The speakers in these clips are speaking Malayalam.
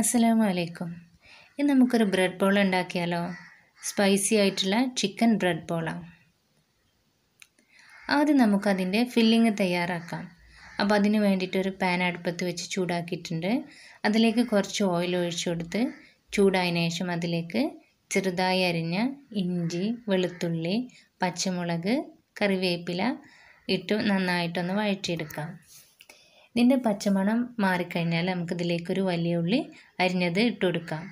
അസ്സലാമു അലൈക്കും ഇന്ന് നമുക്കൊരു ബ്രെഡ് ബോൾ ഉണ്ടാക്കിയാലോ സ്പൈസി ആയിട്ടുള്ള ചിക്കൻ ബ്രെഡ് ബോളാണ് ആദ്യം നമുക്കതിൻ്റെ ഫില്ലിങ് തയ്യാറാക്കാം അപ്പോൾ അതിന് വേണ്ടിയിട്ട് ഒരു പാൻ അടുപ്പത്ത് വെച്ച് ചൂടാക്കിയിട്ടുണ്ട് അതിലേക്ക് കുറച്ച് ഓയിൽ ഒഴിച്ചു കൊടുത്ത് ചൂടായതിനു ശേഷം അതിലേക്ക് ചെറുതായി അരിഞ്ഞ ഇഞ്ചി വെളുത്തുള്ളി പച്ചമുളക് കറിവേപ്പില ഇട്ട് നന്നായിട്ടൊന്ന് വഴറ്റിയെടുക്കാം ഇതിൻ്റെ പച്ചമണം മാറിക്കഴിഞ്ഞാൽ നമുക്കിതിലേക്കൊരു വലിയ ഉള്ളി അരിഞ്ഞത് ഇട്ട് കൊടുക്കാം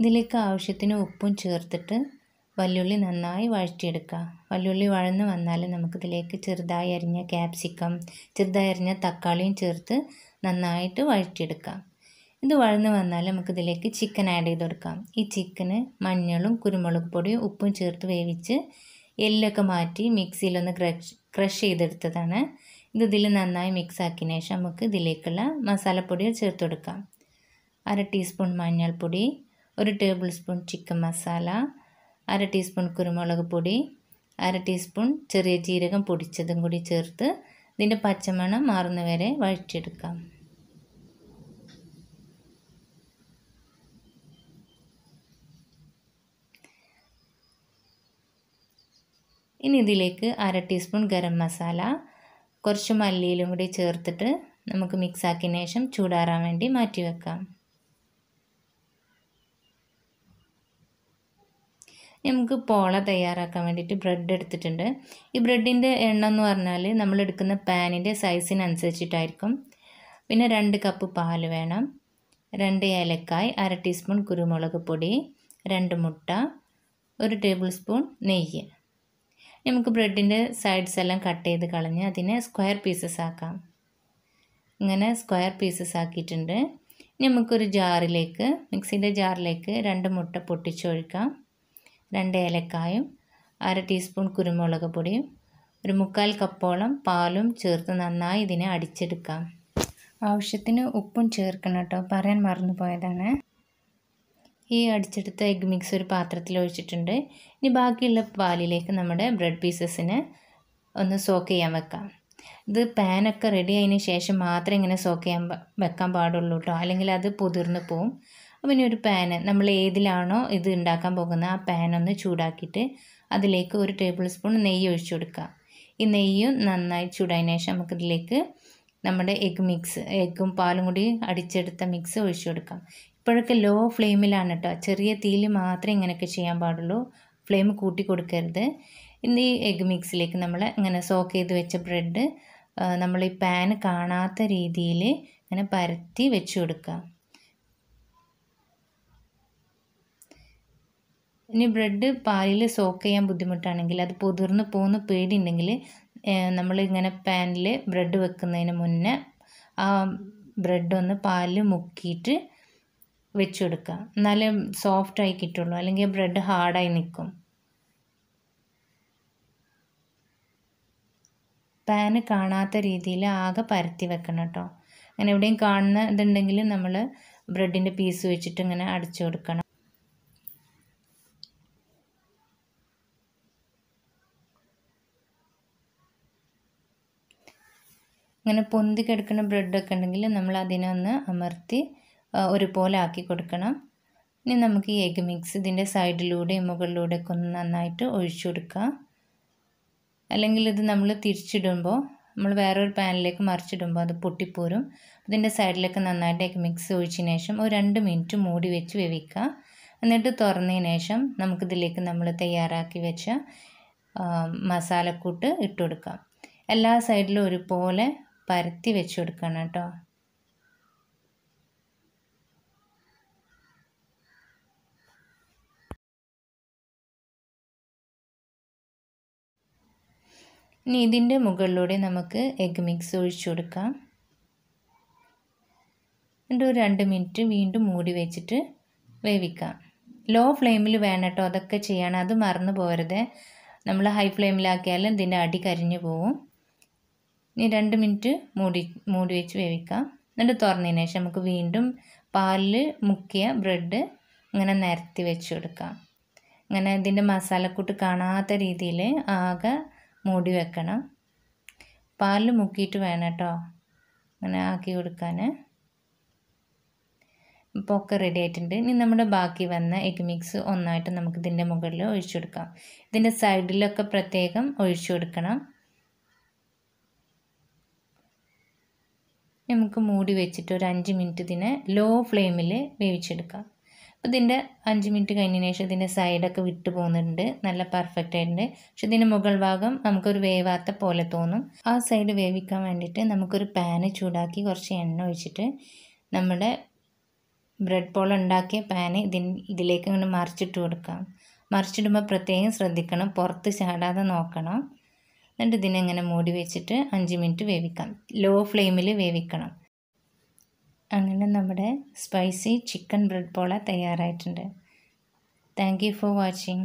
ഇതിലേക്ക് ആവശ്യത്തിന് ഉപ്പും ചേർത്തിട്ട് വല്ലുള്ളി നന്നായി വഴറ്റിയെടുക്കുക വല്ലുള്ളി വഴന്ന് വന്നാൽ നമുക്കിതിലേക്ക് ചെറുതായി അരിഞ്ഞ ക്യാപ്സിക്കം ചെറുതായി അരിഞ്ഞ തക്കാളിയും ചേർത്ത് നന്നായിട്ട് വഴറ്റിയെടുക്കുക ഇത് വഴന്ന് വന്നാൽ നമുക്കിതിലേക്ക് ചിക്കൻ ആഡ് ചെയ്ത് കൊടുക്കാം ഈ ചിക്കന് മഞ്ഞളും കുരുമുളക് പൊടിയും ഉപ്പും ചേർത്ത് വേവിച്ച് എല്ലൊക്കെ മാറ്റി മിക്സിയിലൊന്ന് ക്രഷ് ക്രഷ് ചെയ്തെടുത്തതാണ് ഇത് ഇതിൽ നന്നായി മിക്സ് ആക്കിയതിന് ശേഷം നമുക്ക് ഇതിലേക്കുള്ള മസാലപ്പൊടി ചേർത്ത് കൊടുക്കാം അര ടീസ്പൂൺ മഞ്ഞൾപ്പൊടി ഒരു ടേബിൾ സ്പൂൺ ചിക്കൻ മസാല അര ടീസ്പൂൺ കുരുമുളക് പൊടി അര ടീസ്പൂൺ ചെറിയ ജീരകം പൊടിച്ചതും കൂടി ചേർത്ത് ഇതിൻ്റെ പച്ചമണം മാറുന്നവരെ വഴിച്ചെടുക്കാം ഇനി ഇതിലേക്ക് അര ടീസ്പൂൺ ഗരം മസാല കുറച്ച് മല്ലിയിലും കൂടി ചേർത്തിട്ട് നമുക്ക് മിക്സാക്കിയതിന് ശേഷം ചൂടാറാൻ വേണ്ടി മാറ്റി വെക്കാം നമുക്ക് പോള തയ്യാറാക്കാൻ വേണ്ടിയിട്ട് ബ്രെഡ് എടുത്തിട്ടുണ്ട് ഈ ബ്രെഡിൻ്റെ എണ്ണ എന്ന് പറഞ്ഞാൽ നമ്മൾ എടുക്കുന്ന പാനിൻ്റെ സൈസിനനുസരിച്ചിട്ടായിരിക്കും പിന്നെ രണ്ട് കപ്പ് പാൽ വേണം രണ്ട് ഏലക്കായ് അര ടീസ്പൂൺ കുരുമുളക് പൊടി രണ്ട് മുട്ട ഒരു ടേബിൾ സ്പൂൺ നെയ്യ് നമുക്ക് ബ്രെഡിൻ്റെ സൈഡ്സ് എല്ലാം കട്ട് ചെയ്ത് കളഞ്ഞ് അതിനെ സ്ക്വയർ പീസസ് ആക്കാം ഇങ്ങനെ സ്ക്വയർ പീസസ് ആക്കിയിട്ടുണ്ട് ഇനി നമുക്കൊരു ജാറിലേക്ക് മിക്സിൻ്റെ ജാറിലേക്ക് രണ്ട് മുട്ട പൊട്ടിച്ചൊഴിക്കാം രണ്ട് ഏലക്കായും അര ടീസ്പൂൺ കുരുമുളക് പൊടിയും ഒരു മുക്കാൽ കപ്പോളം പാലും ചേർത്ത് നന്നായി ഇതിനെ അടിച്ചെടുക്കാം ആവശ്യത്തിന് ഉപ്പും ചേർക്കണം കേട്ടോ പറയാൻ മറന്നു പോയതാണ് ഈ അടിച്ചെടുത്ത എഗ് മിക്സ് ഒരു പാത്രത്തിൽ ഒഴിച്ചിട്ടുണ്ട് ഇനി ബാക്കിയുള്ള പാലിലേക്ക് നമ്മുടെ ബ്രെഡ് പീസസിന് ഒന്ന് സോക്ക് ചെയ്യാൻ വെക്കാം ഇത് പാനൊക്കെ റെഡി ആയതിന് ശേഷം മാത്രമേ ഇങ്ങനെ സോക്ക് ചെയ്യാൻ വെക്കാൻ പാടുള്ളൂ കേട്ടോ അല്ലെങ്കിൽ അത് പുതിർന്ന് പോവും അപ്പം ഇനി ഒരു പാന് നമ്മൾ ഏതിലാണോ ഇത് ഉണ്ടാക്കാൻ പോകുന്നത് ആ പാനൊന്ന് ചൂടാക്കിയിട്ട് അതിലേക്ക് ഒരു ടേബിൾ സ്പൂൺ നെയ്യ് ഒഴിച്ചു കൊടുക്കുക ഈ നെയ്യും നന്നായി ചൂടായതിന് ശേഷം നമുക്കിതിലേക്ക് നമ്മുടെ എഗ് മിക്സ് എഗ്ഗും പാലും കൂടി അടിച്ചെടുത്ത മിക്സ് ഒഴിച്ചു കൊടുക്കാം ഇപ്പോഴൊക്കെ ലോ ഫ്ലെയിമിലാണ് കേട്ടോ ചെറിയ തീയിൽ മാത്രമേ ഇങ്ങനെയൊക്കെ ചെയ്യാൻ പാടുള്ളൂ ഫ്ലെയിം കൂട്ടി കൊടുക്കരുത് ഇന്ന് ഈ എഗ് മിക്സിലേക്ക് നമ്മൾ ഇങ്ങനെ സോക്ക് ചെയ്ത് വെച്ച ബ്രെഡ് നമ്മൾ ഈ പാൻ കാണാത്ത രീതിയിൽ ഇങ്ങനെ പരത്തി വെച്ച് കൊടുക്കുക ഇനി ബ്രെഡ് പാലിൽ സോക്ക് ചെയ്യാൻ ബുദ്ധിമുട്ടാണെങ്കിൽ അത് പൊതിർന്ന് പോകുന്ന പേടിയുണ്ടെങ്കിൽ നമ്മൾ ഇങ്ങനെ പാനിൽ ബ്രെഡ് വെക്കുന്നതിന് മുന്നേ ആ ബ്രെഡ് ഒന്ന് പാലിൽ മുക്കിയിട്ട് വെച്ചെടുക്കുക കൊടുക്കുക എന്നാലേ സോഫ്റ്റായി കിട്ടുള്ളൂ അല്ലെങ്കിൽ ബ്രെഡ് ഹാർഡായി നിൽക്കും പാന് കാണാത്ത രീതിയിൽ ആകെ പരത്തി വെക്കണം കേട്ടോ അങ്ങനെ എവിടെയും കാണുന്ന ഇതുണ്ടെങ്കിൽ നമ്മൾ ബ്രെഡിൻ്റെ പീസ് വെച്ചിട്ട് ഇങ്ങനെ അടിച്ചു കൊടുക്കണം ഇങ്ങനെ പൊന്തി കിടക്കുന്ന ബ്രെഡൊക്കെ ഉണ്ടെങ്കിൽ നമ്മൾ അതിനൊന്ന് അമർത്തി ഒരുപോലെ ആക്കി കൊടുക്കണം ഇനി നമുക്ക് ഈ എഗ്ഗ് മിക്സ് ഇതിൻ്റെ സൈഡിലൂടെയും മുകളിലൂടെയൊക്കെ ഒന്ന് നന്നായിട്ട് ഒഴിച്ചു കൊടുക്കുക അല്ലെങ്കിൽ ഇത് നമ്മൾ തിരിച്ചിടുമ്പോൾ നമ്മൾ വേറൊരു പാനിലേക്ക് മറിച്ചിടുമ്പോൾ അത് പൊട്ടിപ്പോരും ഇതിൻ്റെ സൈഡിലൊക്കെ നന്നായിട്ട് എഗ്ഗ് മിക്സ് ഒഴിച്ചതിന് ശേഷം ഒരു രണ്ട് മിനിറ്റ് മൂടി വെച്ച് വേവിക്കുക എന്നിട്ട് തുറന്നതിന് ശേഷം നമുക്കിതിലേക്ക് നമ്മൾ തയ്യാറാക്കി വെച്ച മസാലക്കൂട്ട് ഇട്ട് കൊടുക്കാം എല്ലാ സൈഡിലും ഒരുപോലെ പരത്തി വെച്ച് കൊടുക്കണം കേട്ടോ ഇനി ഇതിൻ്റെ മുകളിലൂടെ നമുക്ക് എഗ് മിക്സ് ഒഴിച്ചു കൊടുക്കാം എന്നിട്ട് ഒരു രണ്ട് മിനിറ്റ് വീണ്ടും മൂടി വെച്ചിട്ട് വേവിക്കാം ലോ ഫ്ലെയിമിൽ വേണം കേട്ടോ അതൊക്കെ ചെയ്യണം അത് മറന്നു പോരുത് നമ്മൾ ഹൈ ഫ്ലെയിമിലാക്കിയാലും ഇതിൻ്റെ അടി കരിഞ്ഞു പോവും ഇനി രണ്ട് മിനിറ്റ് മൂടി മൂടി വെച്ച് വേവിക്കാം എന്നിട്ട് തുറന്നതിന് ശേഷം നമുക്ക് വീണ്ടും പാലിൽ മുക്കിയ ബ്രെഡ് ഇങ്ങനെ നിരത്തി വെച്ച് കൊടുക്കാം അങ്ങനെ ഇതിൻ്റെ മസാലക്കൂട്ട് കാണാത്ത രീതിയിൽ ആകെ മൂടി വെക്കണം പാലിൽ മുക്കിയിട്ട് വേണം കേട്ടോ അങ്ങനെ ആക്കി കൊടുക്കാൻ ഇപ്പോൾ ഒക്കെ റെഡി ആയിട്ടുണ്ട് ഇനി നമ്മുടെ ബാക്കി വന്ന എഗ് മിക്സ് ഒന്നായിട്ട് നമുക്ക് ഇതിൻ്റെ മുകളിൽ ഒഴിച്ചു കൊടുക്കാം ഇതിൻ്റെ സൈഡിലൊക്കെ പ്രത്യേകം ഒഴിച്ചു കൊടുക്കണം നമുക്ക് മൂടി വെച്ചിട്ട് ഒരു അഞ്ച് മിനിറ്റ് ഇതിനെ ലോ ഫ്ലെയിമിൽ വേവിച്ചെടുക്കാം ഇതിൻ്റെ അഞ്ച് മിനിറ്റ് കഴിഞ്ഞതിന് ശേഷം ഇതിൻ്റെ സൈഡൊക്കെ വിട്ട് പോകുന്നുണ്ട് നല്ല പെർഫെക്റ്റ് ആയിട്ടുണ്ട് പക്ഷെ ഇതിൻ്റെ മുകൾ ഭാഗം നമുക്കൊരു വേവാത്ത പോലെ തോന്നും ആ സൈഡ് വേവിക്കാൻ വേണ്ടിയിട്ട് നമുക്കൊരു പാന് ചൂടാക്കി കുറച്ച് എണ്ണ ഒഴിച്ചിട്ട് നമ്മുടെ ബ്രെഡ് പോൾ ഉണ്ടാക്കിയ പാന് ഇതിന് ഇതിലേക്ക് ഇങ്ങനെ മറിച്ചിട്ട് കൊടുക്കാം മറിച്ചിടുമ്പോൾ പ്രത്യേകം ശ്രദ്ധിക്കണം പുറത്ത് ചാടാതെ നോക്കണം എന്നിട്ട് ഇതിനെങ്ങനെ മൂടി വെച്ചിട്ട് അഞ്ച് മിനിറ്റ് വേവിക്കാം ലോ ഫ്ലെയിമിൽ വേവിക്കണം അങ്ങനെ നമ്മുടെ സ്പൈസി ചിക്കൻ ബ്രെഡ് പോള തയ്യാറായിട്ടുണ്ട് താങ്ക് യു ഫോർ വാച്ചിങ്